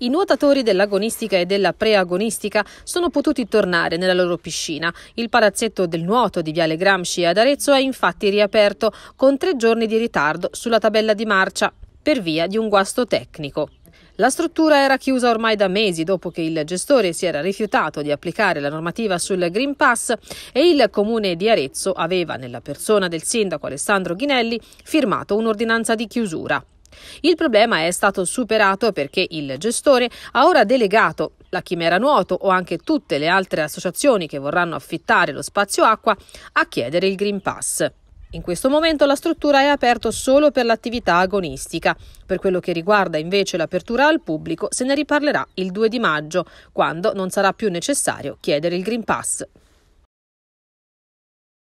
I nuotatori dell'agonistica e della preagonistica sono potuti tornare nella loro piscina. Il palazzetto del nuoto di Viale Gramsci ad Arezzo è infatti riaperto con tre giorni di ritardo sulla tabella di marcia per via di un guasto tecnico. La struttura era chiusa ormai da mesi dopo che il gestore si era rifiutato di applicare la normativa sul Green Pass e il comune di Arezzo aveva, nella persona del sindaco Alessandro Ghinelli, firmato un'ordinanza di chiusura. Il problema è stato superato perché il gestore ha ora delegato la Chimera Nuoto o anche tutte le altre associazioni che vorranno affittare lo spazio acqua a chiedere il Green Pass. In questo momento la struttura è aperta solo per l'attività agonistica. Per quello che riguarda invece l'apertura al pubblico se ne riparlerà il 2 di maggio, quando non sarà più necessario chiedere il Green Pass.